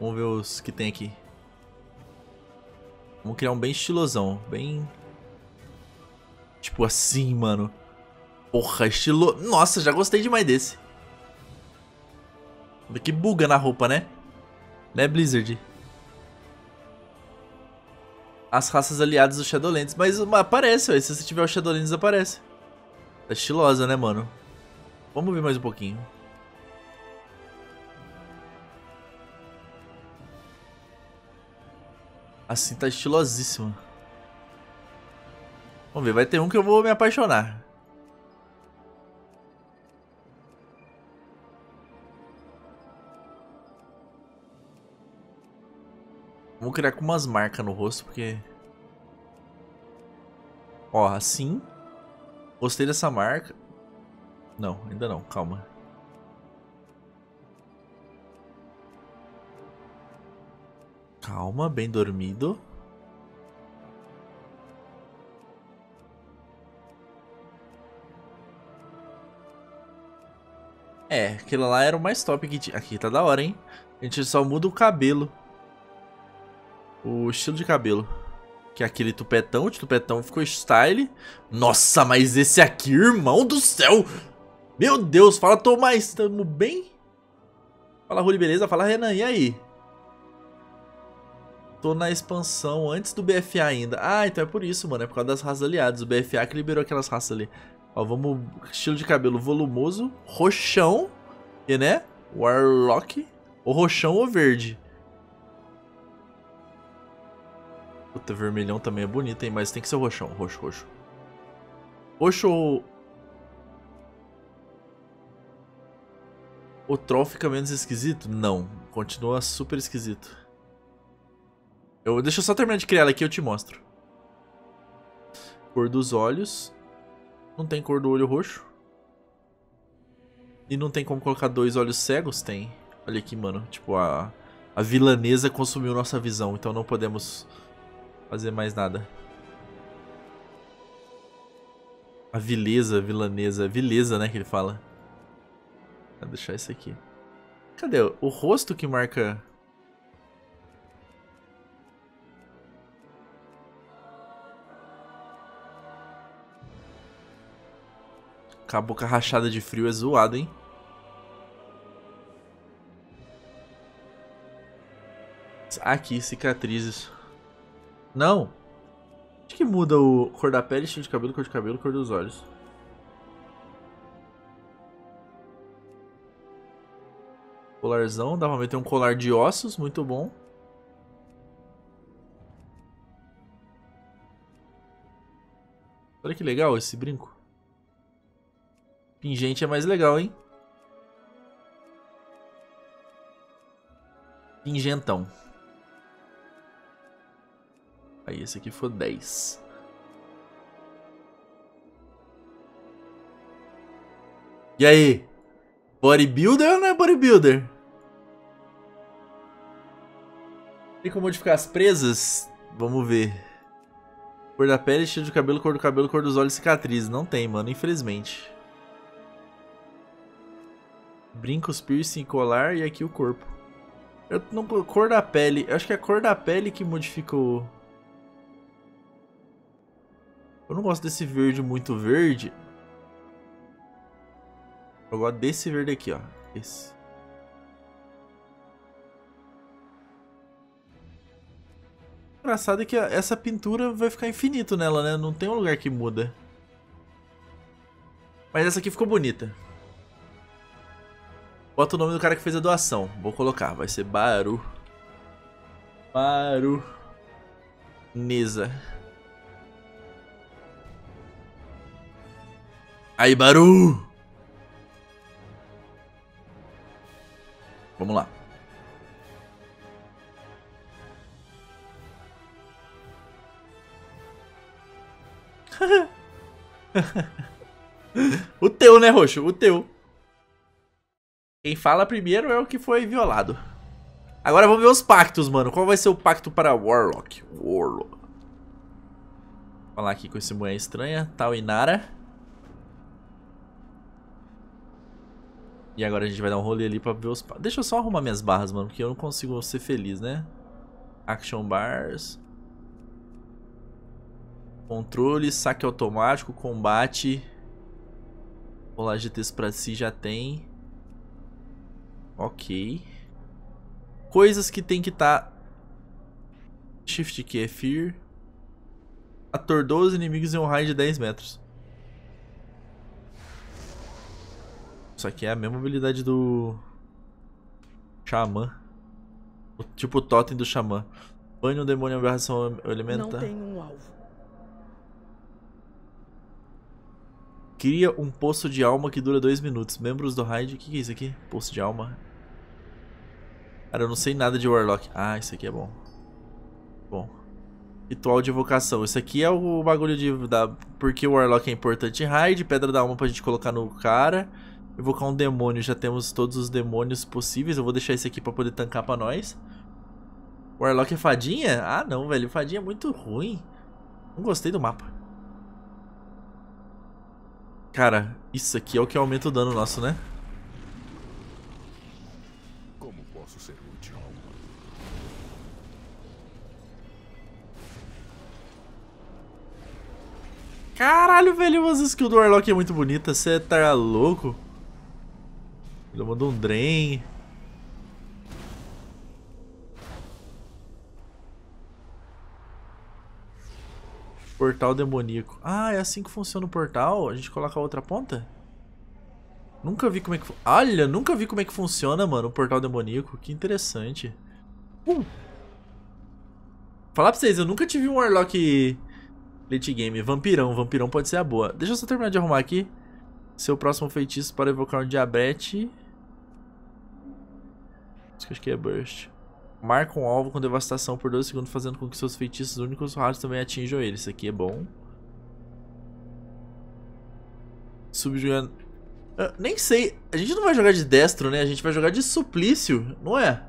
Vamos ver os que tem aqui. Vamos criar um bem estilosão. Bem... Tipo assim, mano. Porra, estilo... Nossa, já gostei demais desse. Que buga na roupa, né? Né, Blizzard? As raças aliadas do Shadowlands. Mas, mas aparece, ó. Se você tiver o Shadowlands, aparece. Tá estilosa, né, mano? Vamos ver mais um pouquinho. Assim tá estilosíssimo. Vamos ver, vai ter um que eu vou me apaixonar. Vamos criar com umas marcas no rosto, porque... Ó, assim. Gostei dessa marca. Não, ainda não, calma. Calma, bem dormido. É, aquilo lá era o mais top que tinha. Aqui tá da hora, hein? A gente só muda o cabelo. O estilo de cabelo. Que é aquele tupetão. O tupetão ficou style. Nossa, mas esse aqui, irmão do céu! Meu Deus, fala Tomás, tamo bem? Fala Ruli, beleza? Fala Renan, e aí? tô na expansão antes do BFA ainda. Ah, então é por isso, mano. É por causa das raças aliadas. O BFA que liberou aquelas raças ali. Ó, vamos... Estilo de cabelo volumoso, roxão, e né? Warlock, ou roxão ou verde. Puta, vermelhão também é bonito, hein? Mas tem que ser roxão, roxo, roxo. Roxo ou... O troll fica menos esquisito? Não. Continua super esquisito. Eu, deixa eu só terminar de criar ela aqui e eu te mostro. Cor dos olhos. Não tem cor do olho roxo. E não tem como colocar dois olhos cegos? Tem. Olha aqui, mano. Tipo, a, a vilanesa consumiu nossa visão, então não podemos fazer mais nada. A vileza, vilanesa. Vileza, né, que ele fala. Vou deixar isso aqui. Cadê? O rosto que marca Com a boca rachada de frio é zoado, hein? Aqui, cicatrizes. Não! Acho que muda o cor da pele, estilo de cabelo, cor de cabelo, cor dos olhos. Colarzão, dá pra meter um colar de ossos, muito bom. Olha que legal esse brinco. Pingente é mais legal, hein? Pingentão. Aí, esse aqui foi 10. E aí? Bodybuilder ou não é bodybuilder? Tem como modificar as presas? Vamos ver. Cor da pele, estilo de cabelo, cor do cabelo, cor dos olhos, cicatriz. Não tem, mano, infelizmente. Brincos, piercing, colar e aqui o corpo. Eu não. Cor da pele. Eu acho que é a cor da pele que modificou. Eu não gosto desse verde muito verde. Eu gosto desse verde aqui, ó. Esse. O engraçado é que essa pintura vai ficar infinito nela, né? Não tem um lugar que muda. Mas essa aqui ficou bonita. Bota o nome do cara que fez a doação. Vou colocar, vai ser Baru. Baru. Neza. Aí, Baru! Vamos lá. o teu, né, Roxo? O teu. Quem fala primeiro é o que foi violado. Agora vamos ver os pactos, mano. Qual vai ser o pacto para Warlock? Warlock. Vou falar aqui com esse mulher estranha. Tal Inara. E agora a gente vai dar um rolê ali pra ver os pactos. Deixa eu só arrumar minhas barras, mano. Porque eu não consigo ser feliz, né? Action bars. Controle, saque automático, combate. Rolar GTs pra si já tem. Ok. Coisas que tem que estar... Tá... Shift Key é Fear. Atordoa os inimigos em um raio de 10 metros. Isso aqui é a mesma habilidade do... Xamã. O tipo o totem do Xamã. Bane um demônio em aberração elementar. Não tem um alvo. Cria um poço de alma que dura dois minutos. Membros do raid... O que, que é isso aqui? Poço de alma. Cara, eu não sei nada de Warlock. Ah, isso aqui é bom. Bom. Ritual de evocação. Isso aqui é o bagulho de... Da, porque o Warlock é importante raid. Pedra da alma pra gente colocar no cara. Evocar um demônio. Já temos todos os demônios possíveis. Eu vou deixar isso aqui pra poder tancar pra nós. Warlock é fadinha? Ah, não, velho. Fadinha é muito ruim. Não gostei do mapa. Cara, isso aqui é o que aumenta o dano nosso, né? Caralho, velho, a skill do Warlock é muito bonita, você tá louco? Ele mandou um drain. Portal demoníaco. Ah, é assim que funciona o portal? A gente coloca a outra ponta? Nunca vi como é que... Olha, nunca vi como é que funciona, mano, o portal demoníaco. Que interessante. Uh. Falar pra vocês, eu nunca tive um Warlock Late game. Vampirão. Vampirão pode ser a boa. Deixa eu só terminar de arrumar aqui. Seu próximo feitiço para evocar um diabrete. Isso que eu acho que é Burst. Marca um alvo com devastação por 2 segundos, fazendo com que seus feitiços únicos raros também atinjam ele. Isso aqui é bom. Subjugando... Ah, nem sei. A gente não vai jogar de destro, né? A gente vai jogar de suplício, não é?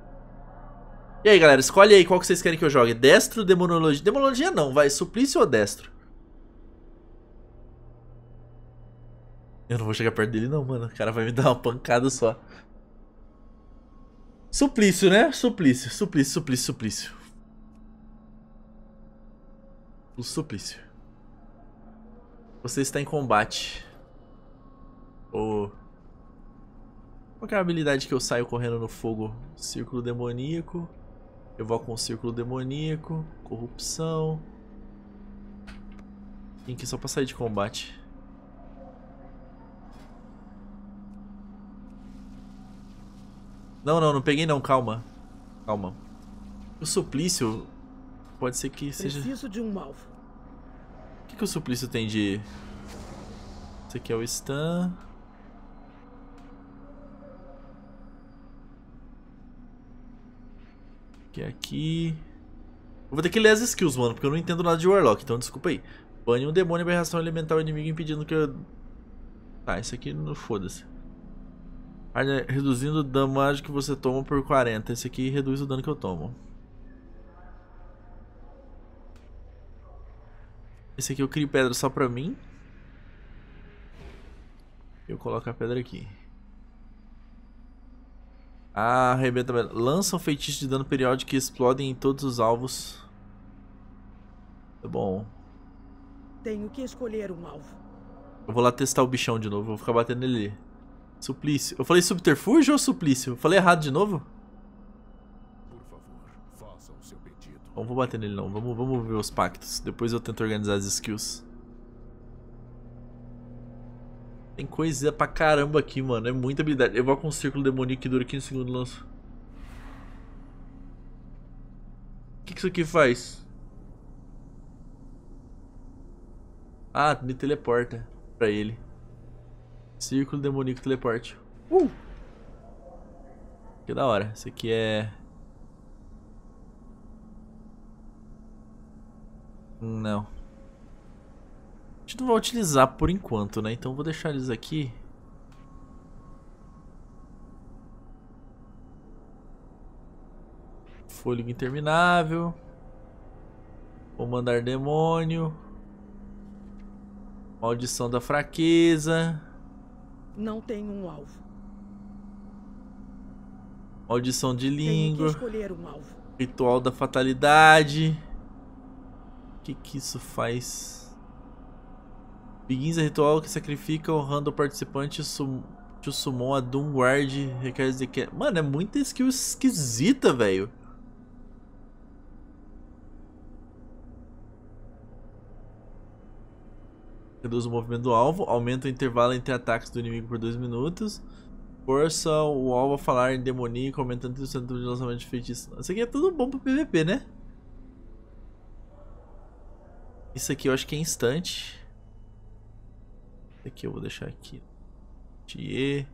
E aí, galera, escolhe aí qual que vocês querem que eu jogue. Destro, Demonologia... Demonologia não, vai. Suplício ou Destro? Eu não vou chegar perto dele não, mano. O cara vai me dar uma pancada só. Suplício, né? Suplício, suplício, suplício, suplício. O suplício. Você está em combate. Ou... Oh. Qual é a habilidade que eu saio correndo no fogo? Círculo demoníaco. Evoca um círculo demoníaco, corrupção. Link que só pra sair de combate. Não, não, não peguei não, calma. Calma. O suplício pode ser que seja... Preciso de um alvo. O que, que o suplício tem de... Esse aqui é o stun. Que é aqui... Eu vou ter que ler as skills, mano, porque eu não entendo nada de Warlock, então desculpa aí. Bane um demônio aberração elemental inimigo impedindo que eu... Tá, isso aqui não foda-se. Reduzindo o dano que você toma por 40. Esse aqui reduz o dano que eu tomo. Esse aqui eu crio pedra só pra mim. Eu coloco a pedra aqui. Ah, arrebenta. Lança um feitiço de dano periódico que explodem em todos os alvos. Tá bom. Tenho que escolher um alvo. Eu vou lá testar o bichão de novo, vou ficar batendo nele. Suplício. Eu falei subterfúgio ou suplício? Eu falei errado de novo? Favor, não vou bater nele não, vamos, vamos ver os pactos. Depois eu tento organizar as skills. Tem coisa pra caramba aqui, mano. É muita habilidade. Eu vou com um círculo demoníaco que dura 15 segundos lance. O que, que isso aqui faz? Ah, me teleporta pra ele. Círculo demoníaco teleporte. Uh! Que da hora. Isso aqui é... Não gente não vai utilizar por enquanto, né? Então vou deixar eles aqui. Fôlego interminável. Vou mandar demônio. Maldição da fraqueza. Não tem um alvo. Maldição de língua. Um Ritual da fatalidade. O que que isso faz? Begins a ritual que sacrifica honrando o participante sum to summon a Doom Guard requer de que... É, mano, é muita skill esquisita, velho. Reduz o movimento do alvo, aumenta o intervalo entre ataques do inimigo por 2 minutos. Força o alvo a falar em demoníaco, aumentando o centro de lançamento de feitiço. Isso aqui é tudo bom pro PVP, né? Isso aqui eu acho que é instante. Aqui eu vou deixar aqui. Tier.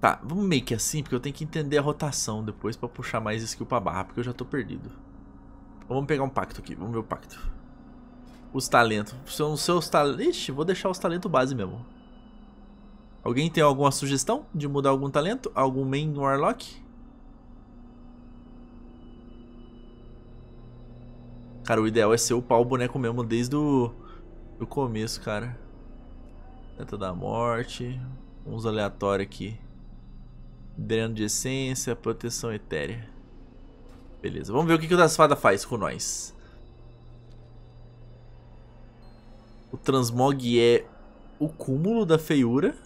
Tá, vamos meio que assim, porque eu tenho que entender a rotação depois pra puxar mais skill pra barra, porque eu já tô perdido. vamos pegar um pacto aqui, vamos ver o pacto. Os talentos. São os seus talentos. Ixi, vou deixar os talentos base mesmo. Alguém tem alguma sugestão de mudar algum talento? Algum main warlock? Cara, o ideal é ser upar o boneco mesmo desde o do começo, cara. Data da morte. Uns aleatórios aqui. Dreno de essência, proteção etérea. Beleza, vamos ver o que, que o das fadas faz com nós. O transmog é o cúmulo da feiura.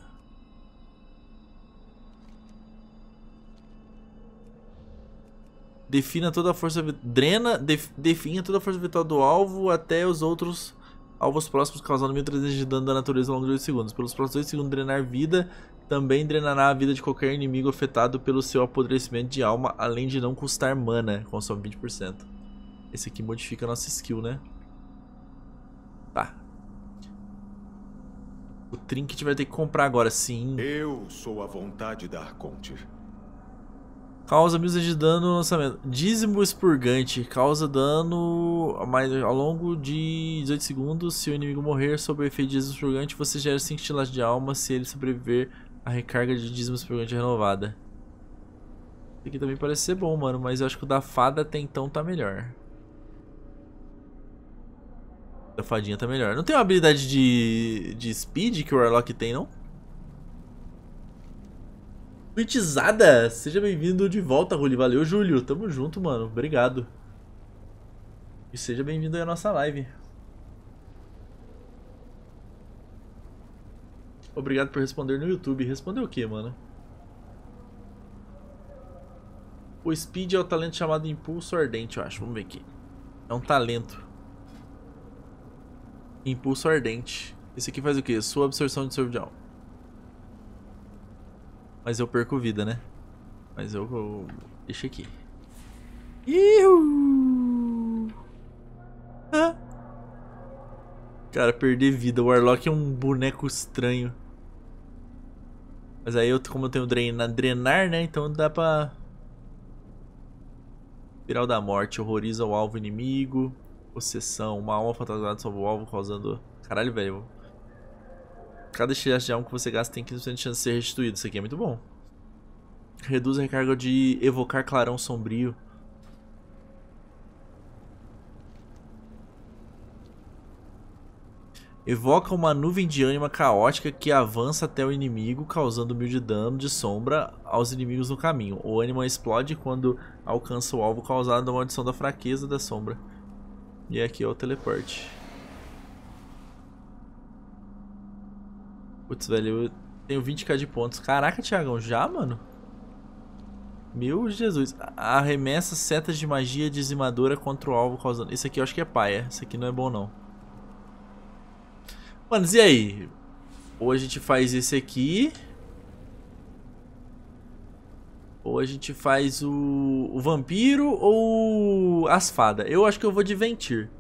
Defina toda a força. Drena. Def, defina toda a força vital do alvo até os outros alvos próximos, causando 1300 de dano da natureza ao longo de 2 segundos. Pelos próximos 2 segundos, drenar vida também drenará a vida de qualquer inimigo afetado pelo seu apodrecimento de alma, além de não custar mana, consome 20%. Esse aqui modifica a nossa skill, né? Tá. O trinket vai ter que comprar agora, sim. Eu sou a vontade da Arconte. Causa mil de dano no lançamento. Dízimo expurgante. Causa dano ao longo de 18 segundos. Se o inimigo morrer sob o efeito de dízimo expurgante, você gera 5 estilas de alma se ele sobreviver a recarga de dízimo expurgante renovada. isso aqui também parece ser bom, mano. Mas eu acho que o da fada até então tá melhor. Da fadinha tá melhor. Não tem uma habilidade de, de speed que o Warlock tem, não? Twitchzada! Seja bem-vindo de volta, Ruli. Valeu, Júlio. Tamo junto, mano. Obrigado. E seja bem-vindo aí à nossa live. Obrigado por responder no YouTube. Respondeu o que, mano? O Speed é o talento chamado Impulso Ardente, eu acho. Vamos ver aqui. É um talento. Impulso Ardente. Esse aqui faz o quê? Sua absorção de sorvo mas eu perco vida, né? Mas eu, vou deixa aqui. Iu! Cara, perder vida. O Warlock é um boneco estranho. Mas aí, eu, como eu tenho drenar, drenar, né? Então dá pra... Espiral da Morte. Horroriza o alvo inimigo. Possessão. Uma alma fantasiada salva o alvo causando... Caralho, velho cada estilhaço de alma que você gasta tem 15% de chance de ser restituído. Isso aqui é muito bom. Reduz a recarga de evocar clarão sombrio. Evoca uma nuvem de ânima caótica que avança até o inimigo, causando mil de dano de sombra aos inimigos no caminho. O ânima explode quando alcança o alvo causado a maldição da fraqueza da sombra. E aqui é o teleporte. Putz, velho, eu tenho 20k de pontos. Caraca, Thiagão, já, mano? Meu Jesus. Arremessa setas de magia dizimadora contra o alvo causando... Isso aqui eu acho que é paia. Isso aqui não é bom, não. Mano, e aí? Ou a gente faz esse aqui... Ou a gente faz o, o vampiro ou as fadas. Eu acho que eu vou de Ventir.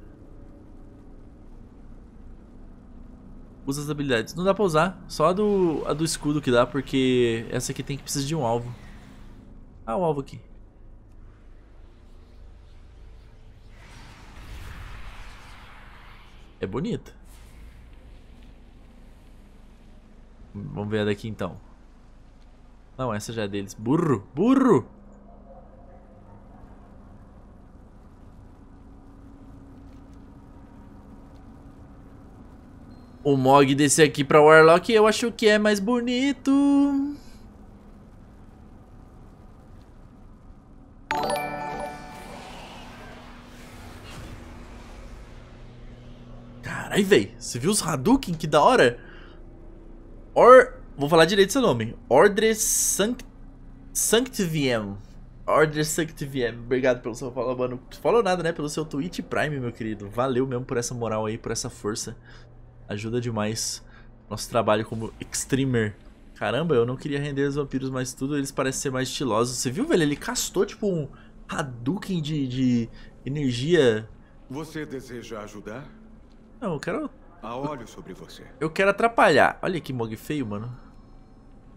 Usa as habilidades. Não dá pra usar. Só a do, a do escudo que dá, porque essa aqui tem que precisar de um alvo. Ah, o alvo aqui. É bonita. Vamos ver a daqui então. Não, essa já é deles. Burro! Burro! O Mog desse aqui pra Warlock eu acho que é mais bonito. Carai, véi. Você viu os Hadouken? Que da hora. Or... Vou falar direito seu nome. Ordre Sanct... Sanctiviem. Order SuctVM, obrigado pelo seu follow, mano. Falou nada, né? Pelo seu Twitch Prime, meu querido. Valeu mesmo por essa moral aí, por essa força ajuda demais nosso trabalho como extremer Caramba, eu não queria render os vampiros, mas tudo eles parecem ser mais estilosos. Você viu, velho? Ele castou tipo um Hadouken de, de energia. Você deseja ajudar? Não, eu quero... a olho sobre você. Eu quero atrapalhar. Olha que mog feio, mano.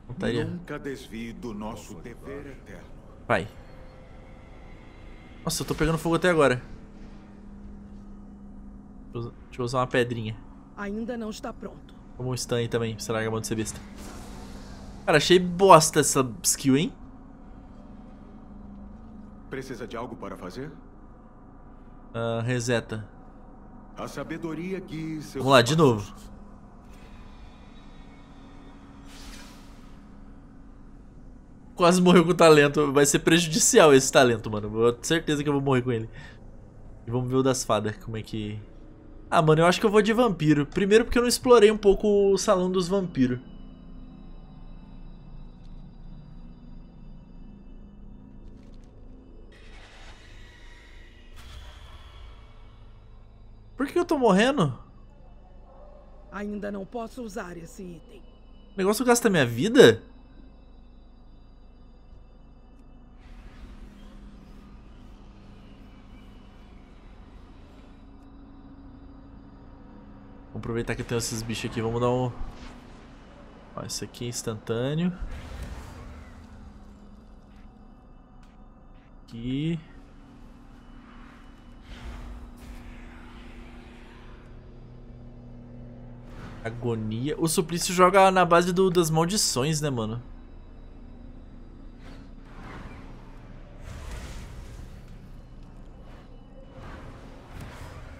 Montaria. Tá Nunca desvie do nosso dever eterno. Vai. Nossa, eu tô pegando fogo até agora. Deixa eu usar uma pedrinha ainda não está pronto. Como um stun aí também, Será que é bom de ser vista? Cara, achei bosta essa skill, hein? Precisa de algo para fazer? Uh, reseta. A sabedoria que seus Vamos lá, de novo. Quase morreu com o talento. Vai ser prejudicial esse talento, mano. Eu tenho certeza que eu vou morrer com ele. E vamos ver o das fadas, como é que ah, mano, eu acho que eu vou de vampiro. Primeiro porque eu não explorei um pouco o salão dos vampiros. Por que eu tô morrendo? Ainda não posso usar esse item. O negócio gasta minha vida? aproveitar que eu tenho esses bichos aqui, vamos dar um... Ó, esse aqui é instantâneo. Aqui... Agonia. O Suplício joga na base do, das maldições, né, mano?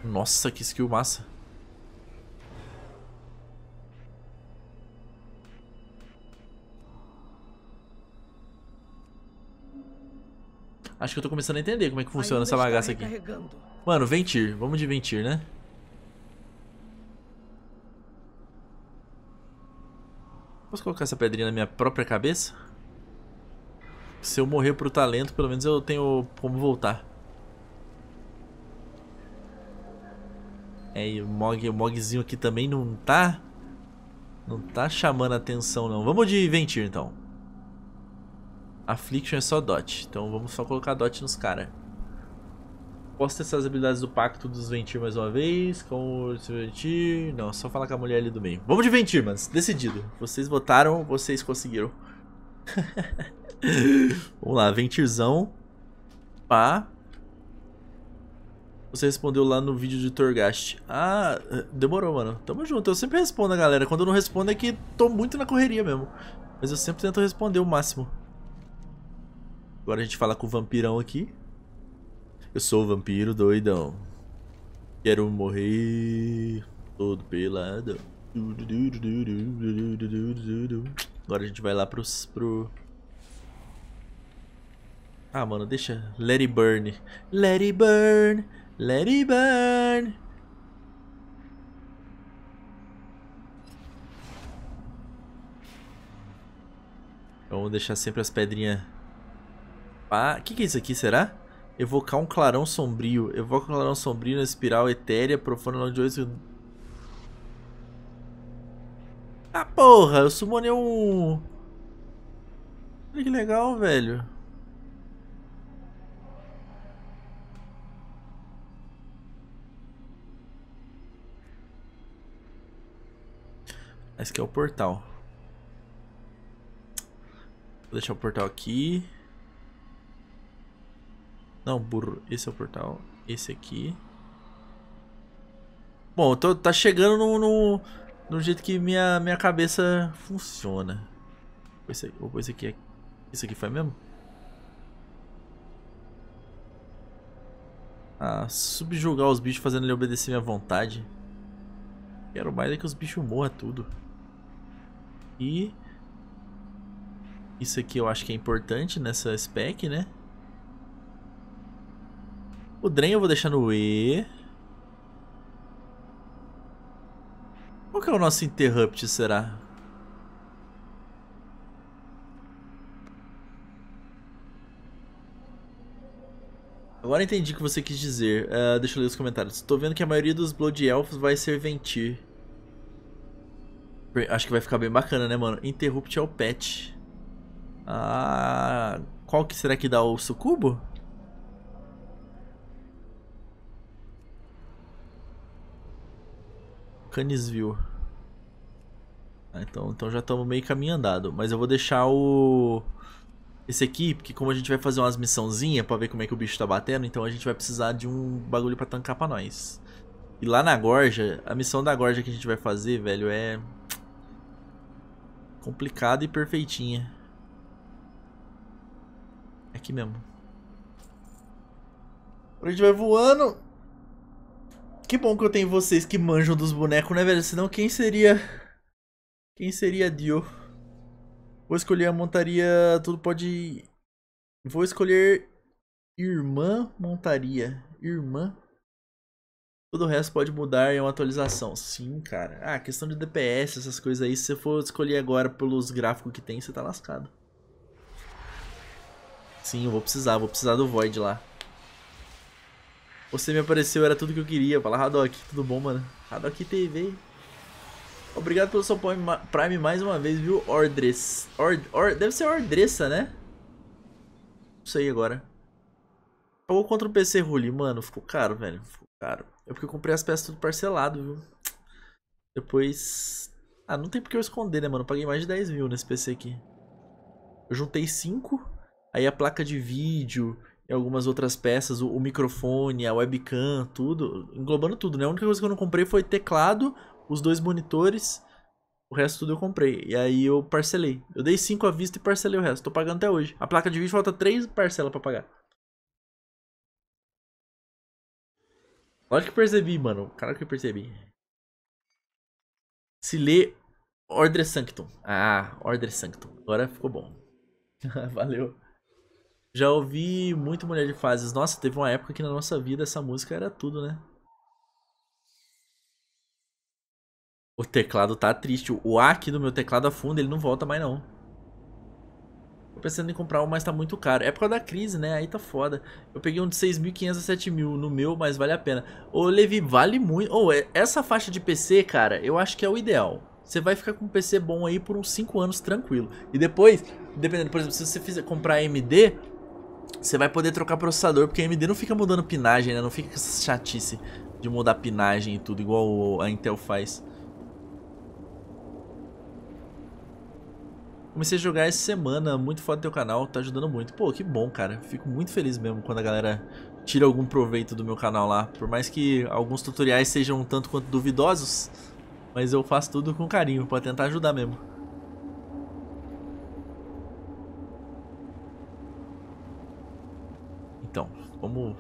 Nossa, que skill massa. Acho que eu tô começando a entender como é que funciona Ainda essa bagaça aqui. Mano, Ventir. Vamos de Ventir, né? Posso colocar essa pedrinha na minha própria cabeça? Se eu morrer pro talento, pelo menos eu tenho como voltar. É, e o Mog, o Mogzinho aqui também não tá... Não tá chamando atenção, não. Vamos de Ventir, então. Affliction é só dot, então vamos só colocar dot nos caras. Posso testar as habilidades do Pacto dos Ventir mais uma vez, com o Ventir... Não, só falar com a mulher ali do meio. Vamos de Ventir, mano, decidido. Vocês votaram, vocês conseguiram. vamos lá, Ventirzão. Pá. Você respondeu lá no vídeo de Torgast. Ah, demorou, mano. Tamo junto. Eu sempre respondo a galera. Quando eu não respondo é que tô muito na correria mesmo. Mas eu sempre tento responder o máximo. Agora a gente fala com o vampirão aqui. Eu sou o vampiro doidão. Quero morrer todo pelado. Agora a gente vai lá pros, pro... Ah, mano, deixa. Let it burn. Let it burn. Let it burn. vamos deixar sempre as pedrinhas Pá. Ah, o que, que é isso aqui, será? Evocar um clarão sombrio. Evoca um clarão sombrio na espiral etérea profana lá Ah, porra! Eu sumonei um. Olha que legal, velho. Esse aqui é o portal. Vou deixar o portal aqui. Não, burro. Esse é o portal. Esse aqui. Bom, tô, tá chegando no, no, no, jeito que minha, minha cabeça funciona. Esse, opa, oh, esse aqui Isso é, aqui foi mesmo? Ah, subjugar os bichos fazendo ele obedecer minha vontade. Quero mais é que os bichos morram tudo. E... Isso aqui eu acho que é importante nessa spec, né? O Dren eu vou deixar no E. Qual que é o nosso interrupt, será? Agora entendi o que você quis dizer. Uh, deixa eu ler os comentários. Estou vendo que a maioria dos Blood Elfos vai ser Ventir. Acho que vai ficar bem bacana, né, mano? Interrupt é o pet. Ah, qual que será que dá o sucubo? Canisville. Ah, então, então já estamos meio caminho andado. Mas eu vou deixar o... Esse aqui, porque como a gente vai fazer umas missãozinhas pra ver como é que o bicho tá batendo, então a gente vai precisar de um bagulho pra tancar pra nós. E lá na gorja, a missão da gorja que a gente vai fazer, velho, é... Complicada e perfeitinha. É aqui mesmo. Agora a gente vai voando. Que bom que eu tenho vocês que manjam dos bonecos, né, velho? Senão quem seria... Quem seria Dio? Vou escolher a montaria... Tudo pode... Vou escolher... Irmã montaria. Irmã. Todo o resto pode mudar, em é uma atualização. Sim, cara. Ah, questão de DPS, essas coisas aí. Se você for escolher agora pelos gráficos que tem, você tá lascado. Sim, eu vou precisar. Vou precisar do Void lá. Você me apareceu, era tudo que eu queria. Fala, Haddock, tudo bom, mano? Haddock TV. Obrigado pelo seu Prime mais uma vez, viu, Ordres? Ord, deve ser Ordressa, né? Não sei agora. Pagou contra o PC Rulli, mano, ficou caro, velho. Ficou caro. É porque eu comprei as peças tudo parcelado, viu? Depois... Ah, não tem porque eu esconder, né, mano? Eu paguei mais de 10 mil nesse PC aqui. Eu juntei 5, aí a placa de vídeo, e algumas outras peças, o, o, microfone, a webcam, tudo, englobando tudo, né? A única coisa que eu não comprei foi teclado, os dois monitores, o resto tudo eu comprei. E aí eu parcelei. Eu dei cinco à vista e parcelei o resto. Tô pagando até hoje. A placa de vídeo falta três parcelas para pagar. Olha que percebi, mano. Cara que percebi. Se lê Ordre Sanctum. Ah, Ordre Sanctum. Agora ficou bom. Valeu. Já ouvi muito Mulher de Fases. Nossa, teve uma época que na nossa vida essa música era tudo, né? O teclado tá triste. O A aqui do meu teclado afunda, ele não volta mais não. Tô pensando em comprar um, mas tá muito caro. época da crise, né? Aí tá foda. Eu peguei um de 6.500 a 7.000 no meu, mas vale a pena. Ô, Levi, vale muito. Ô, é, essa faixa de PC, cara, eu acho que é o ideal. Você vai ficar com um PC bom aí por uns 5 anos tranquilo. E depois, dependendo, por exemplo, se você fizer comprar AMD, você vai poder trocar processador, porque a AMD não fica mudando pinagem, né? Não fica com essa chatice de mudar pinagem e tudo, igual a Intel faz. Comecei a jogar essa semana, muito foda teu canal, tá ajudando muito. Pô, que bom, cara. Fico muito feliz mesmo quando a galera tira algum proveito do meu canal lá. Por mais que alguns tutoriais sejam um tanto quanto duvidosos, mas eu faço tudo com carinho, pra tentar ajudar mesmo. Vamos...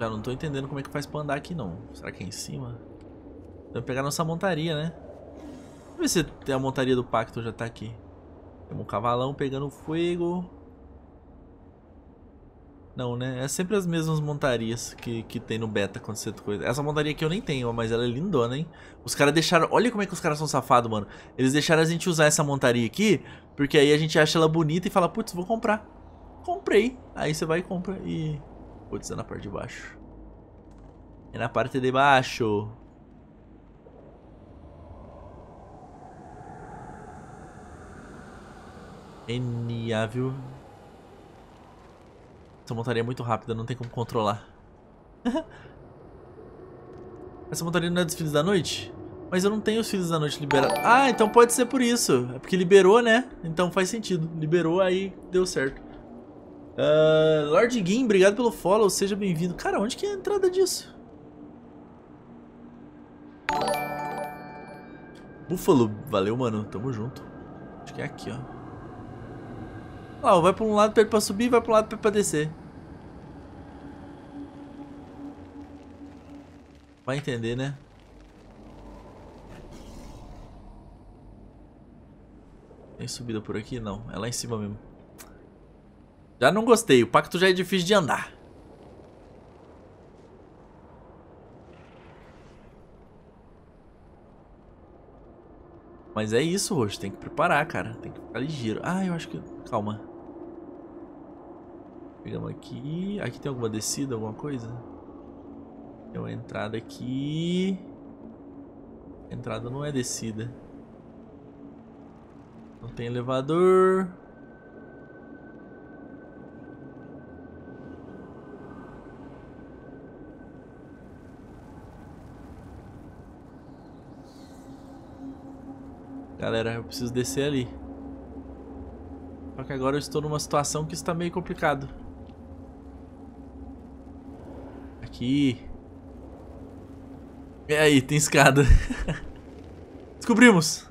Já não tô entendendo como é que faz pra andar aqui, não. Será que é em cima? Vamos pegar nossa montaria, né? Vamos ver se tem a montaria do pacto já tá aqui. Temos um cavalão pegando fogo. Não, né? É sempre as mesmas montarias que, que tem no beta quando você coisa. Essa montaria aqui eu nem tenho, mas ela é lindona, hein? Os caras deixaram... Olha como é que os caras são safados, mano. Eles deixaram a gente usar essa montaria aqui, porque aí a gente acha ela bonita e fala, putz, vou comprar comprei. Aí você vai e compra e... Putz, é na parte de baixo. É na parte de baixo. NA, viu? Essa montaria é muito rápida, não tem como controlar. Essa montaria não é dos filhos da noite? Mas eu não tenho os filhos da noite liberados. Ah, então pode ser por isso. É porque liberou, né? Então faz sentido. Liberou, aí deu certo. Uh, Lord Gim, obrigado pelo follow, seja bem-vindo. Cara, onde que é a entrada disso? Búfalo, valeu, mano. Tamo junto. Acho que é aqui, ó. Ó, ah, vai pra um lado pra ele pra subir, vai pro um lado pra ele pra descer. Vai entender, né? Tem subida por aqui? Não, é lá em cima mesmo. Já não gostei, o pacto já é difícil de andar. Mas é isso, Roxo. Tem que preparar, cara. Tem que ficar ligeiro. Ah, eu acho que... Calma. Pegamos aqui. Aqui tem alguma descida, alguma coisa? Tem uma entrada aqui. Entrada não é descida. Não tem elevador. Galera, eu preciso descer ali. Só que agora eu estou numa situação que está meio complicado. Aqui. E aí, tem escada. Descobrimos!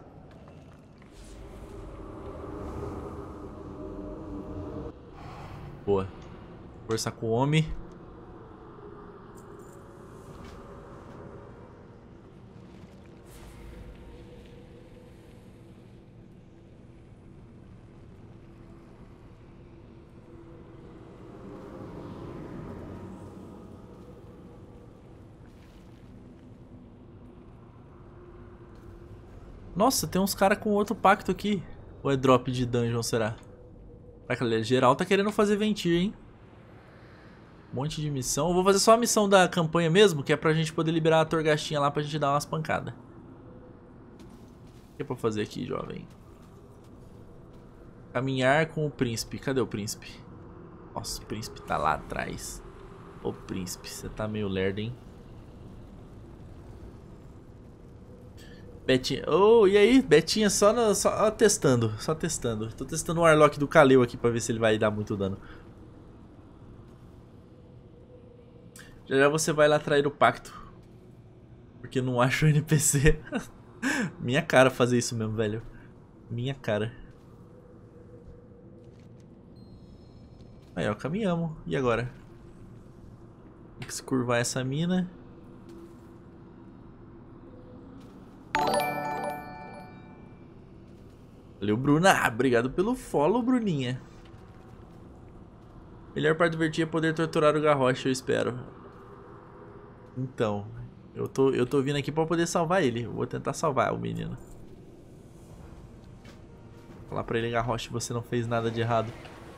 Boa. Conversar com o homem. Nossa, tem uns caras com outro pacto aqui. Ou é drop de dungeon, será? Caraca, geral tá querendo fazer ventir, hein? Um monte de missão. Eu vou fazer só a missão da campanha mesmo, que é pra gente poder liberar a Torgastinha lá pra gente dar umas pancadas. O que é pra fazer aqui, jovem? Caminhar com o príncipe. Cadê o príncipe? Nossa, o príncipe tá lá atrás. Ô príncipe, você tá meio lerdo, hein? Betinha. Oh, e aí, Betinha, só, na, só testando, só testando. Tô testando o Arlock do Kaleu aqui pra ver se ele vai dar muito dano. Já já você vai lá trair o pacto. Porque não acho o NPC. Minha cara fazer isso mesmo, velho. Minha cara. Aí, ó, caminhamos. E agora? Tem que se curvar essa mina. Valeu, Bruna. Ah, obrigado pelo follow, Bruninha. Melhor parte do Vertinho é poder torturar o Garrosh, eu espero. Então, eu tô, eu tô vindo aqui pra poder salvar ele. Vou tentar salvar o menino. Falar pra ele, Garrosh, você não fez nada de errado.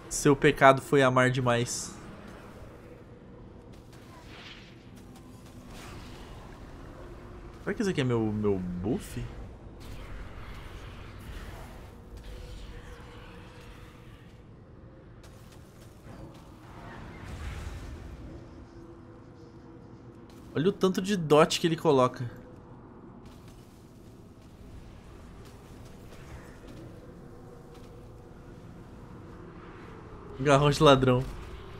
Seu pecado foi amar demais. Será que isso aqui é meu, meu buff? Olha o tanto de dot que ele coloca. Garrão de ladrão.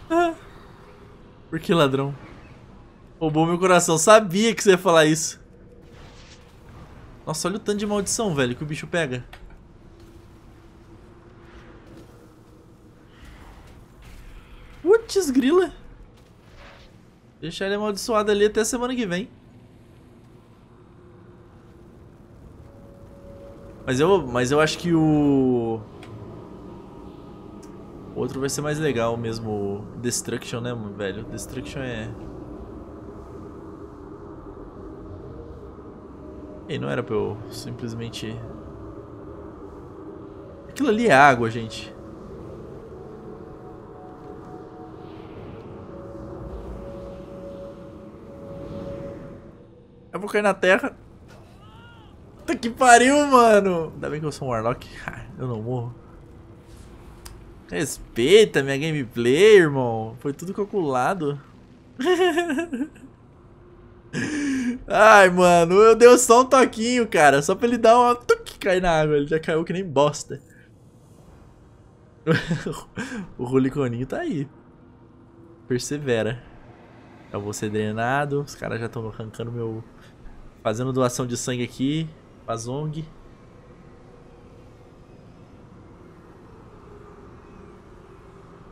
Ah. Por que ladrão? Roubou meu coração. Sabia que você ia falar isso. Nossa, olha o tanto de maldição, velho, que o bicho pega. Deixar ele é amaldiçoado ali até semana que vem. Mas eu, mas eu acho que o... Outro vai ser mais legal mesmo. Destruction, né, velho? Destruction é... E não era pra eu simplesmente... Aquilo ali é água, gente. vou cair na terra. Puta que pariu, mano. Ainda bem que eu sou um Warlock. Ah, eu não morro. Respeita minha gameplay, irmão. Foi tudo calculado. Ai, mano, eu dei só um toquinho, cara. Só pra ele dar uma... Tuc, cair na água. Ele já caiu que nem bosta. o Ruliconinho tá aí. Persevera. Eu vou ser drenado. Os caras já estão arrancando meu Fazendo doação de sangue aqui. Pazong.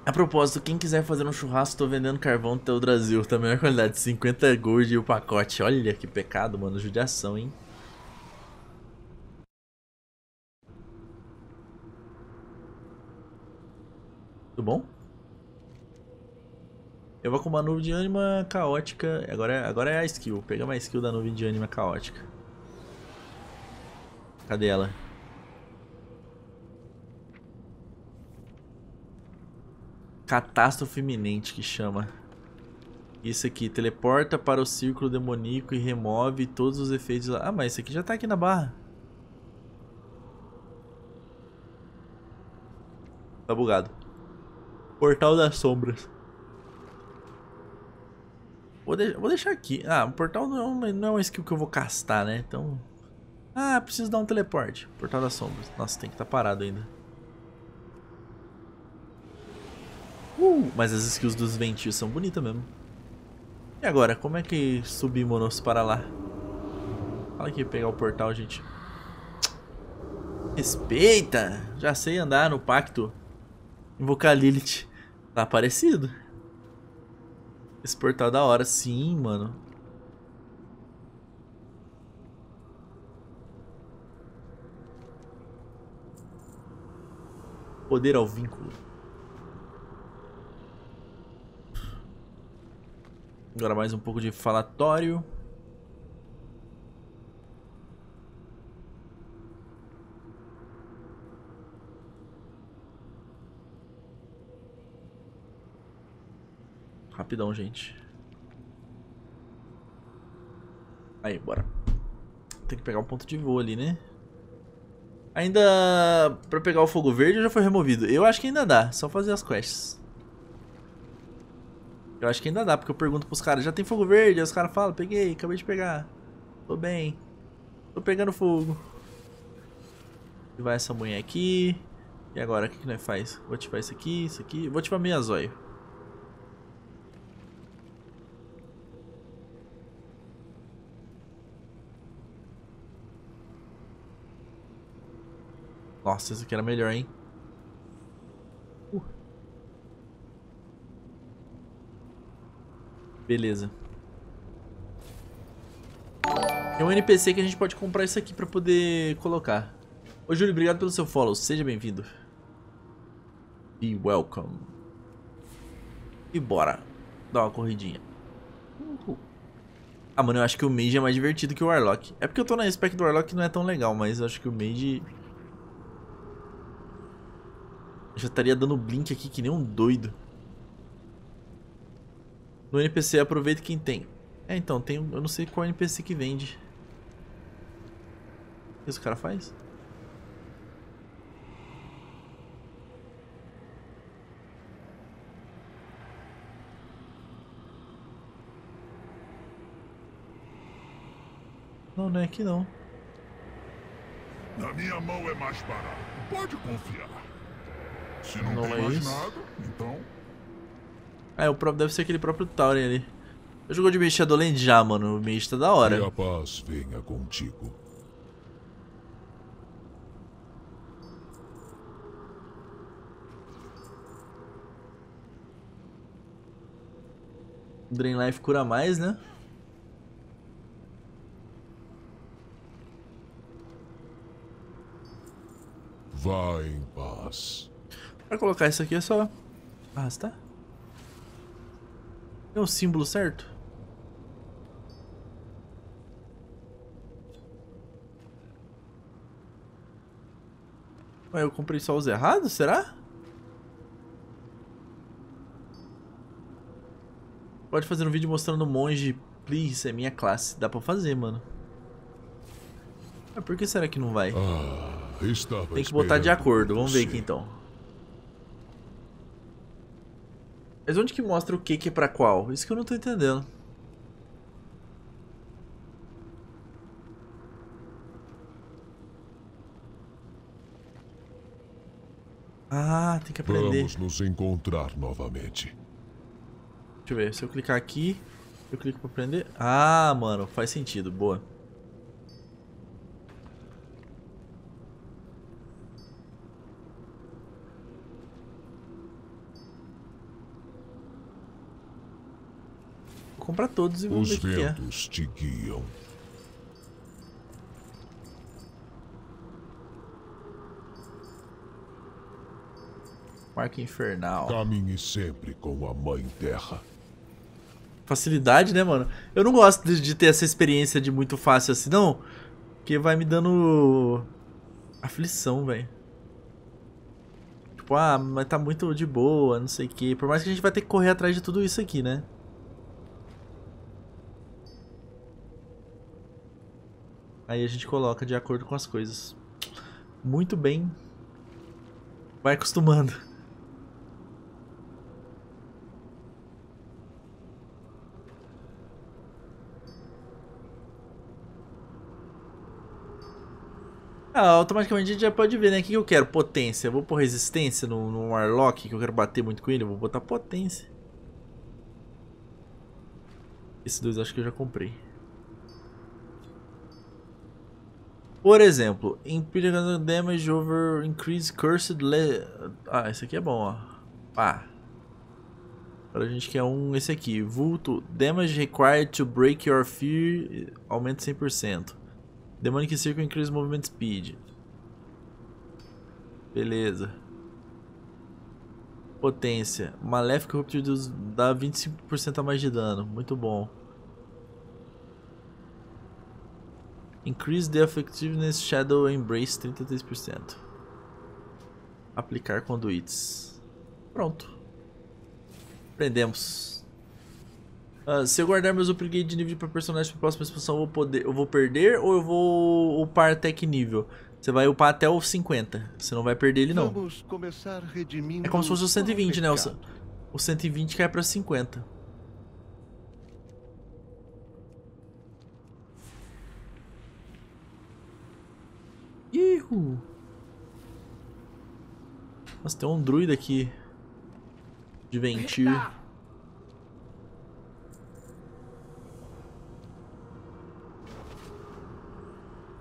A propósito, quem quiser fazer um churrasco, tô vendendo carvão do Brasil. Também tá é qualidade, 50 gold e o pacote. Olha que pecado, mano. Judiação, hein? Tudo bom? Eu vou com uma nuvem de ânima caótica. Agora, é, agora é a skill. Pega uma skill da nuvem de ânima caótica. Cadê ela? Catástrofe iminente que chama. Isso aqui, teleporta para o círculo demoníaco e remove todos os efeitos lá. Ah, mas isso aqui já tá aqui na barra. Tá bugado. Portal das sombras. Vou, de vou deixar aqui. Ah, o portal é não, é uma skill que eu vou castar, né? Então... Ah, preciso dar um teleporte. Portal das sombras. Nossa, tem que estar tá parado ainda. Uh, mas as skills dos ventios são bonitas mesmo. E agora, como é que subimos para lá? Fala que pegar o portal, gente. Respeita! Já sei andar no pacto. Invocar Lilith. Tá parecido. Esse portal da hora, sim, mano. Poder ao vínculo. Agora mais um pouco de falatório. rapidão, gente. Aí, bora. Tem que pegar um ponto de voo ali, né? Ainda pra pegar o fogo verde já foi removido? Eu acho que ainda dá, só fazer as quests. Eu acho que ainda dá, porque eu pergunto pros caras, já tem fogo verde? Aí os caras falam, peguei, acabei de pegar. Tô bem. Tô pegando fogo. E vai essa mulher aqui. E agora, o que, que nós faz? Vou ativar isso aqui, isso aqui. Vou ativar meia zóio. Nossa, isso aqui era melhor, hein? Uh. Beleza. É um NPC que a gente pode comprar isso aqui pra poder colocar. Ô, Júlio, obrigado pelo seu follow. Seja bem-vindo. E welcome. E bora. Dar uma corridinha. Ah, mano, eu acho que o Mage é mais divertido que o Warlock. É porque eu tô na spec do Warlock não é tão legal, mas eu acho que o Mage... Eu já estaria dando blink aqui que nem um doido. No NPC, aproveita quem tem. É, então, tem, eu não sei qual NPC que vende. O que esse cara faz? Não, não é aqui não. Na minha mão é mais barato. Pode confiar. Se não, não é isso. Nada, então... É, o próprio deve ser aquele próprio Tauren ali. Eu de de mexedor além já, mano. O Mist tá da hora. Que a paz venha contigo. Drain Life cura mais, né? Vá em paz. Pra colocar isso aqui é só arrastar. Tem é um símbolo certo? Ué, eu comprei só os errados, será? Pode fazer um vídeo mostrando monge, please, é minha classe. Dá pra fazer, mano. Mas por que será que não vai? Ah, Tem que botar de acordo, vamos ver aqui então. Mas onde que mostra o que que é pra qual? Isso que eu não tô entendendo. Ah, tem que aprender. Vamos nos encontrar novamente. Deixa eu ver, se eu clicar aqui, eu clico pra aprender. Ah, mano, faz sentido, boa. comprar todos e vamos Os ver o que é. Os ventos te guiam. Marca Infernal. Caminhe sempre com a Mãe Terra. Facilidade, né, mano? Eu não gosto de, de ter essa experiência de muito fácil assim, não. Porque vai me dando aflição, velho. Tipo, ah, mas tá muito de boa, não sei o quê. Por mais que a gente vai ter que correr atrás de tudo isso aqui, né? Aí a gente coloca de acordo com as coisas. Muito bem. Vai acostumando. Ah, automaticamente a gente já pode ver, né? O que eu quero? Potência. Eu vou pôr resistência no, no Warlock, que eu quero bater muito com ele. Eu vou botar potência. Esses dois acho que eu já comprei. Por exemplo, Imperial Damage over Increased Cursed Le Ah, esse aqui é bom, ó. Pá. Agora a gente quer é um, esse aqui. Vulto, Damage Required to Break Your Fear aumenta 100%. Demonic Circle Increase Movement Speed. Beleza. Potência. Maléfica Rupture dá 25% a mais de dano. Muito bom. Increase the effectiveness Shadow Embrace 33%. Aplicar conduites. Pronto. Prendemos. Uh, ah, se eu guardar meus upgrade de nível para personagem para a próxima expansão, eu vou, poder, eu vou perder ou eu vou upar até que nível? Você vai upar até o 50. Você não vai perder ele, não. é como se fosse o 120, né? O, o 120 cai para 50. Nossa, tem um druida aqui. De Ventir.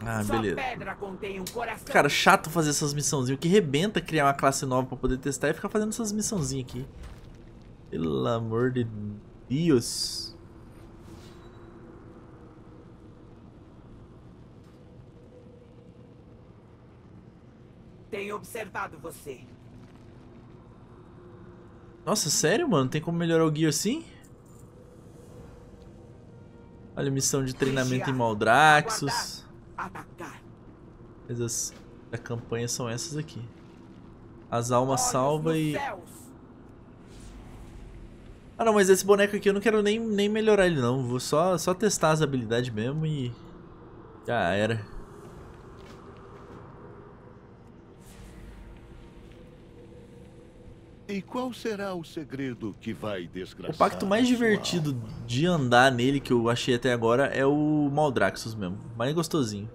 Ah, beleza. Cara, chato fazer essas missãozinhas. O que rebenta criar uma classe nova pra poder testar e é ficar fazendo essas missãozinhas aqui. Pelo amor de Deus. Tenho observado você. Nossa, sério, mano? Tem como melhorar o guia assim? Olha, missão de treinamento em Maldraxus. Coisas da campanha são essas aqui. As almas salva e... Ah não, mas esse boneco aqui eu não quero nem, nem melhorar ele não. Vou só, só testar as habilidades mesmo e... Já era. E qual será o segredo que vai desgraçar? O pacto mais divertido de andar nele que eu achei até agora é o Maldraxxus mesmo, mais gostosinho.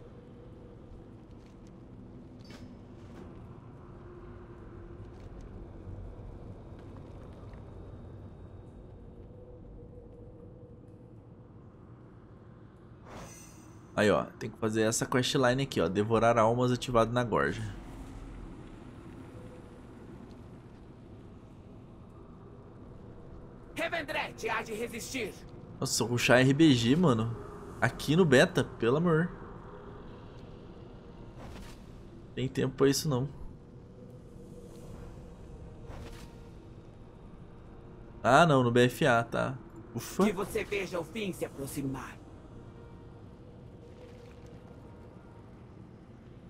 Aí ó, tem que fazer essa questline aqui ó, devorar almas ativado na gorja. te há de resistir. Nossa, ruxar RBG, mano. Aqui no beta, pelo amor. Tem tempo pra isso não. Ah, não, no BFA, tá. Ufa. Que você veja o fim se aproximar.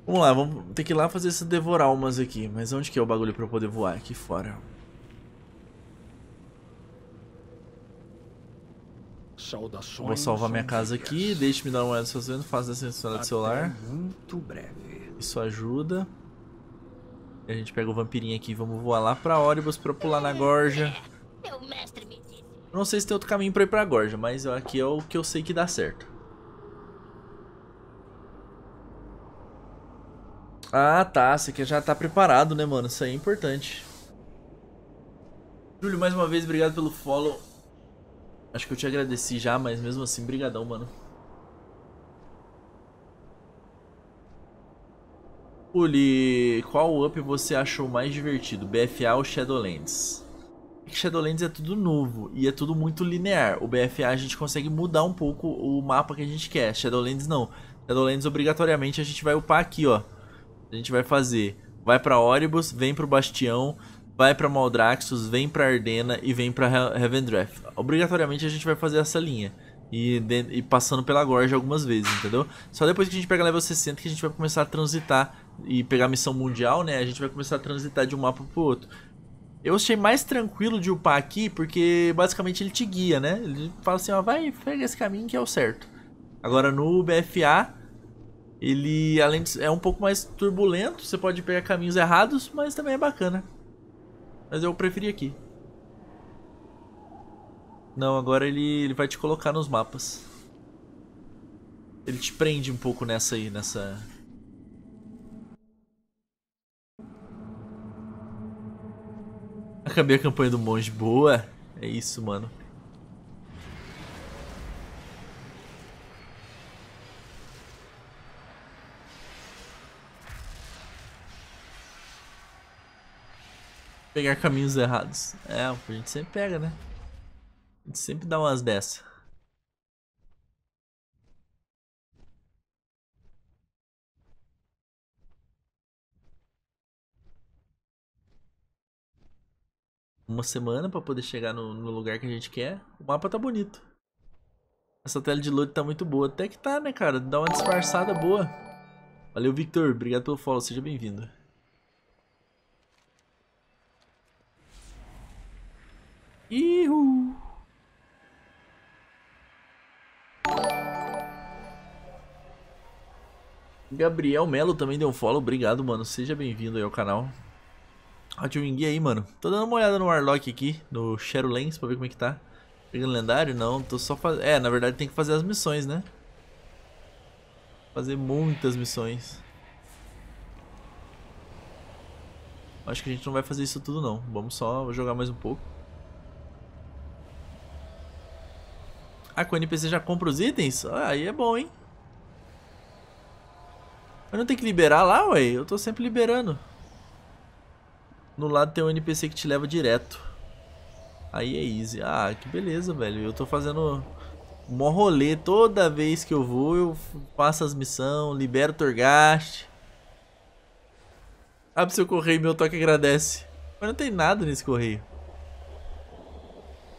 Vamos lá, vamos ter que ir lá fazer esse devorar umas aqui. Mas onde que é o bagulho pra eu poder voar? Aqui fora. Saudações. Vou salvar minha casa aqui, deixe-me dar uma olhada fazendo, faça essa história do celular. Muito breve. Isso ajuda. A gente pega o vampirinho aqui, vamos voar lá pra Oribus pra pular na gorja. Meu mestre me disse. Não sei se tem outro caminho pra ir pra gorja, mas aqui é o que eu sei que dá certo. Ah, tá. Isso aqui já tá preparado, né, mano? Isso aí é importante. Júlio, mais uma vez, obrigado pelo follow. Acho que eu te agradeci já, mas mesmo assim, brigadão, mano. Uli, qual up você achou mais divertido, BFA ou Shadowlands? É Shadowlands é tudo novo e é tudo muito linear. O BFA a gente consegue mudar um pouco o mapa que a gente quer. Shadowlands não. Shadowlands obrigatoriamente a gente vai upar aqui, ó. A gente vai fazer, vai para Oribus, vem pro Bastião, vai para Maldraxxus, vem para Ardena e vem para Heavendraff. Obrigatoriamente a gente vai fazer essa linha. E, de, e, passando pela Gorge algumas vezes, entendeu? Só depois que a gente pega level 60 que a gente vai começar a transitar e pegar a missão mundial, né? A gente vai começar a transitar de um mapa pro outro. Eu achei mais tranquilo de upar aqui, porque basicamente ele te guia, né? Ele fala assim, ó, vai, pega esse caminho que é o certo. Agora no BFA, ele além de, é um pouco mais turbulento, você pode pegar caminhos errados, mas também é bacana. Mas eu preferi aqui. Não, agora ele, ele vai te colocar nos mapas. Ele te prende um pouco nessa aí, nessa... Acabei a campanha do monge. Boa! É isso, mano. pegar caminhos errados. É, a gente sempre pega, né? A gente sempre dá umas dessas. Uma semana pra poder chegar no, no lugar que a gente quer. O mapa tá bonito. Essa tela de load tá muito boa. Até que tá, né, cara? Dá uma disfarçada boa. Valeu, Victor. Obrigado pelo follow. Seja bem-vindo. Ihu! Gabriel Melo também deu um follow, obrigado, mano. Seja bem-vindo aí ao canal. Ative o aí, mano. Tô dando uma olhada no Warlock aqui, no Shadowlands, pra ver como é que tá. Pegando lendário? Não, tô só fazendo... É, na verdade tem que fazer as missões, né? Fazer muitas missões. Acho que a gente não vai fazer isso tudo, não. Vamos só jogar mais um pouco. Ah, com o NPC já compra os itens? Ah, aí é bom, hein? Mas não tem que liberar lá, ué? Eu tô sempre liberando. No lado tem um NPC que te leva direto. Aí é easy. Ah, que beleza, velho. Eu tô fazendo mó rolê toda vez que eu vou, eu faço as missões, libero o Torgast. Abre ah, seu correio, meu toque agradece. Mas não tem nada nesse correio.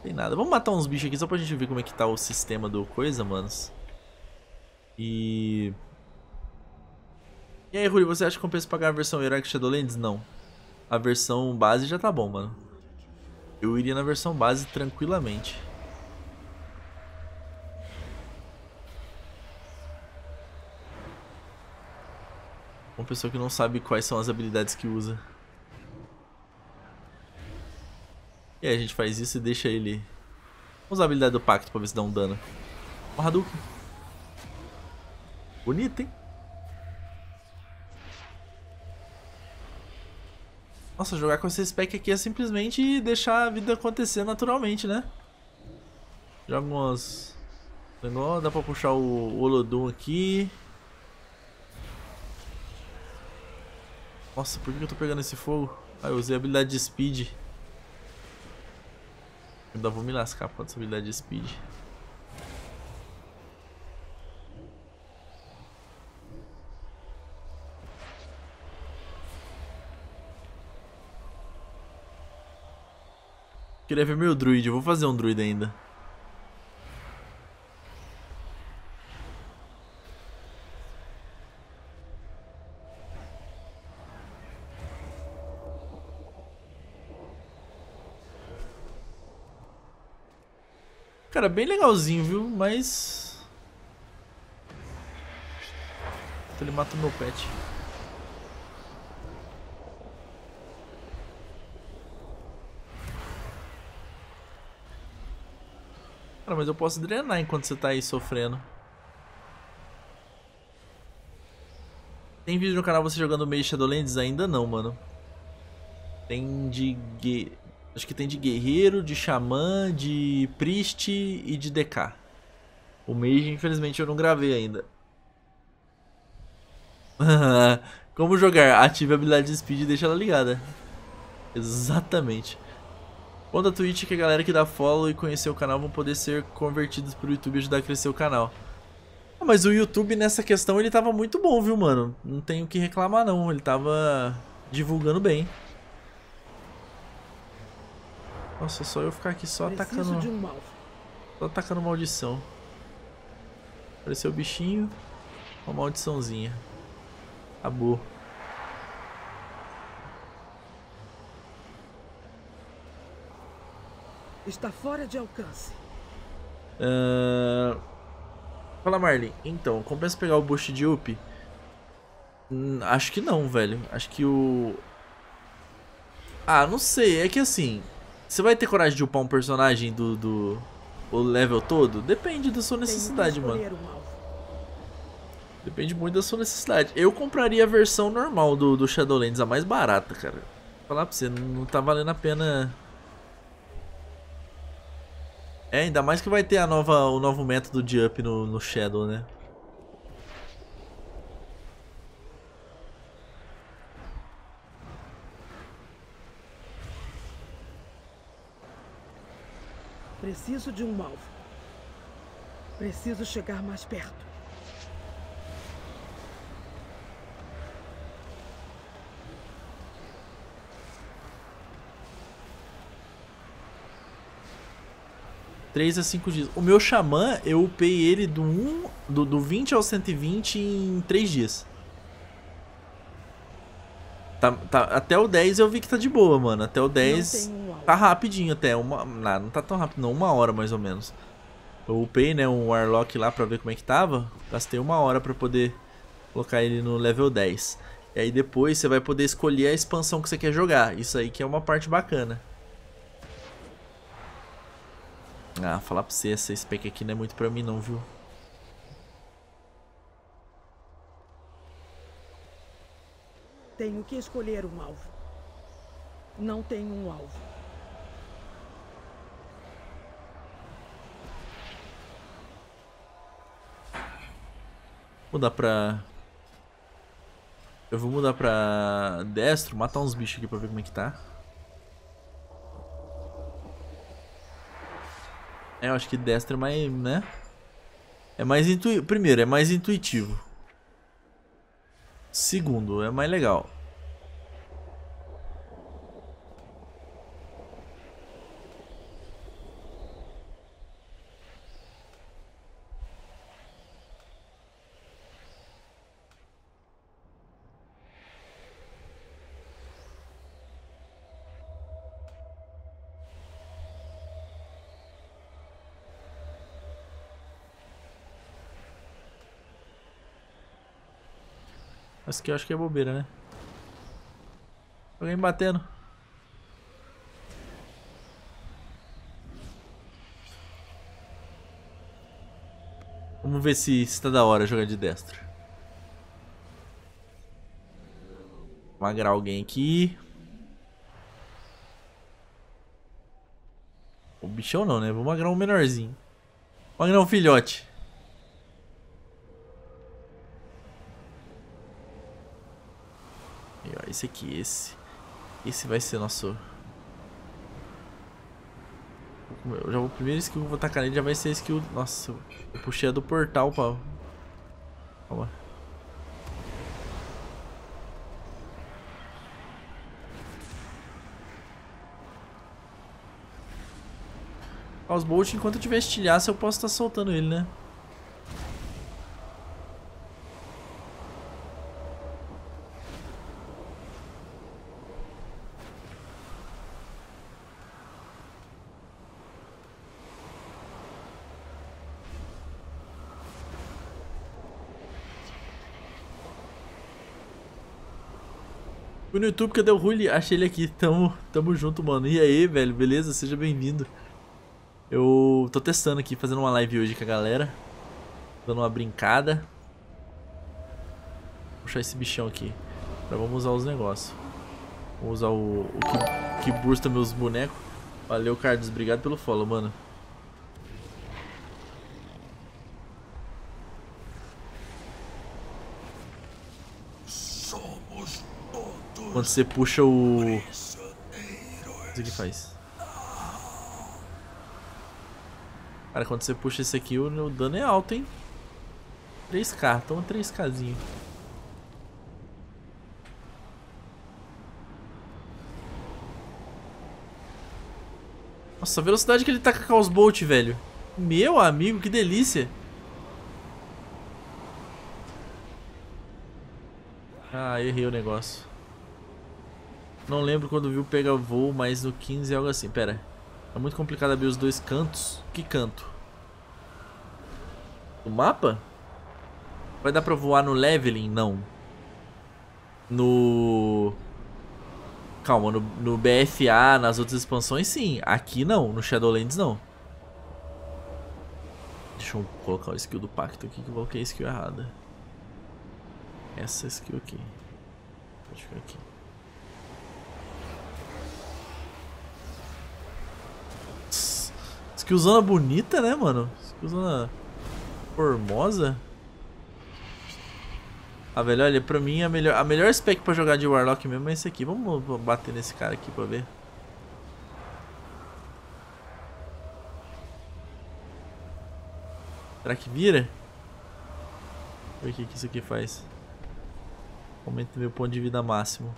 Tem nada. Vamos matar uns bichos aqui só pra gente ver como é que tá o sistema do coisa, manos. E... E aí, Rui, você acha que compensa pagar a versão Heroic Shadowlands? Não. A versão base já tá bom, mano. Eu iria na versão base tranquilamente. Uma pessoa que não sabe quais são as habilidades que usa. E aí a gente faz isso e deixa ele... Vamos usar a habilidade do pacto pra ver se dá um dano. Um Hadouken. Bonito, hein? Nossa, jogar com esse spec aqui é simplesmente deixar a vida acontecer naturalmente, né? Joga umas... dá pra puxar o Olodum aqui. Nossa, por que eu tô pegando esse fogo? Ah, eu usei a habilidade de speed. Ainda vou me lascar com a habilidade de speed. Queria ver meu druid, eu vou fazer um druid ainda. Cara, bem legalzinho, viu? Mas... Então ele mata o meu pet. Cara, mas eu posso drenar enquanto você tá aí sofrendo. Tem vídeo no canal você jogando meio Shadowlands? Ainda não, mano. Tem de... Acho que tem de guerreiro, de xamã, de priest e de DK. O mage, infelizmente, eu não gravei ainda. Como jogar? Ative a habilidade de speed e deixa ela ligada. Exatamente. Conta a Twitch que a galera que dá follow e conhecer o canal vão poder ser convertidos pro YouTube e ajudar a crescer o canal. Ah, mas o YouTube nessa questão ele tava muito bom, viu, mano? Não tenho o que reclamar não, ele tava divulgando bem. Nossa, só eu ficar aqui só Preciso atacando. De um Só atacando maldição. Apareceu o bichinho. Uma maldiçãozinha. Acabou. Está fora de alcance. Uh... Fala, Marlin. Então, compensa pegar o boost de up? Hum, acho que não, velho. Acho que o... Ah, não sei. É que assim... Você vai ter coragem de upar um personagem do, do o level todo? Depende da sua necessidade, mano. Depende muito da sua necessidade. Eu compraria a versão normal do, do Shadowlands, a mais barata, cara. Vou falar pra você, não tá valendo a pena... É, ainda mais que vai ter a nova, o novo método de up no, no Shadow, né? Preciso de um alvo. Preciso chegar mais perto. Três a cinco dias. O meu xamã, eu upei ele do, um do, do 20 ao 120 em três dias. Tá, tá, até o 10 eu vi que tá de boa, mano. Até o 10. Tá rapidinho até, uma, não, não tá tão rápido não, uma hora mais ou menos. Eu upei, né, um Warlock lá pra ver como é que tava. Gastei uma hora pra poder colocar ele no level 10. E aí depois você vai poder escolher a expansão que você quer jogar. Isso aí que é uma parte bacana. Ah, falar pra você, essa spec aqui não é muito pra mim não, viu? Tenho que escolher um alvo. Não tenho um alvo. Mudar pra... Eu vou mudar pra destro, matar uns bichos aqui pra ver como é que tá. É, eu acho que destro é mais, né? É mais intuitivo. Primeiro, é mais intuitivo. Segundo, é mais legal. Essa aqui eu acho que é bobeira, né? Alguém batendo. Vamos ver se está da hora jogar de destro. Magrar alguém aqui. O bichão não, né? Vou magrar um menorzinho. Magrar um filhote. Esse aqui, esse. Esse vai ser nosso... Eu já vou, o primeiro skill que eu vou tacar nele já vai ser skill... Nossa, eu puxei a do portal pra... Calma. Os Bolt, enquanto eu tiver estilhaço, eu posso estar tá soltando ele, né? Fui no YouTube, cadê o Ruli? Achei ele aqui. Tamo, tamo junto, mano. E aí, velho? Beleza? Seja bem-vindo. Eu tô testando aqui, fazendo uma live hoje com a galera. Dando uma brincada. Vou puxar esse bichão aqui. Agora vamos usar os negócios. Vou usar o, o que, que bursta meus bonecos. Valeu, Carlos. Obrigado pelo follow, mano. Quando você puxa o... o que faz. Cara, quando você puxa esse aqui, o dano é alto, hein? 3k, toma 3kzinho. Nossa, a velocidade que ele tá com os Bolt, velho. Meu amigo, que delícia. Ah, errei o negócio. Não lembro quando viu pegar voo, mas no 15 é algo assim. Pera. É muito complicado abrir os dois cantos. Que canto? O mapa? Vai dar pra voar no leveling? Não. No... Calma, no, no BFA, nas outras expansões, sim. Aqui não, no Shadowlands não. Deixa eu colocar o skill do pacto aqui, que eu coloquei a skill errada. Essa skill aqui. Deixa eu aqui. Skillzona bonita, né, mano? Skillzona formosa. Ah, velho, olha, pra mim a melhor, a melhor spec pra jogar de Warlock mesmo é esse aqui. Vamos bater nesse cara aqui pra ver. Será que vira? Ver o que isso aqui faz. Aumenta meu ponto de vida máximo.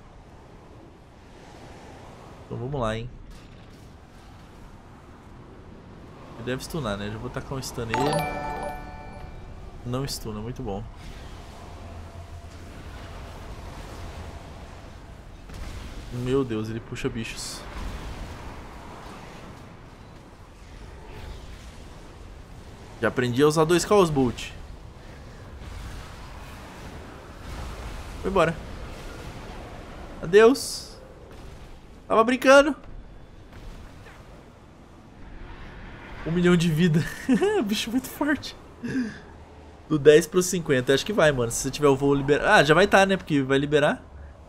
Então vamos lá, hein. Ele deve stunar, né? Já vou tacar um stun nele. Não stuna, muito bom. Meu Deus, ele puxa bichos. Já aprendi a usar dois Chaos Bolt. Foi embora. Adeus. Tava brincando. Um milhão de vida. Bicho muito forte. Do 10 pro 50. Acho que vai, mano. Se você tiver o voo liberado. Ah, já vai estar, tá, né? Porque vai liberar.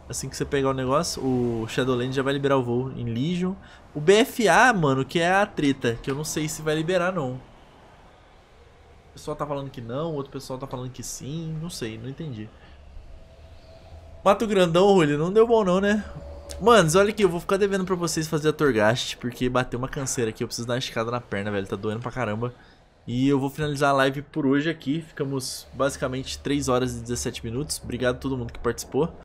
Assim que você pegar o negócio, o Shadowland já vai liberar o voo em Legion. O BFA, mano, que é a treta. Que eu não sei se vai liberar, não. O pessoal tá falando que não, o outro pessoal tá falando que sim. Não sei, não entendi. Mato Grandão, Rulli, não deu bom não, né? Manos, olha aqui, eu vou ficar devendo pra vocês fazer a Torgast, porque bateu uma canseira aqui, eu preciso dar uma esticada na perna, velho, tá doendo pra caramba. E eu vou finalizar a live por hoje aqui, ficamos basicamente 3 horas e 17 minutos, obrigado a todo mundo que participou.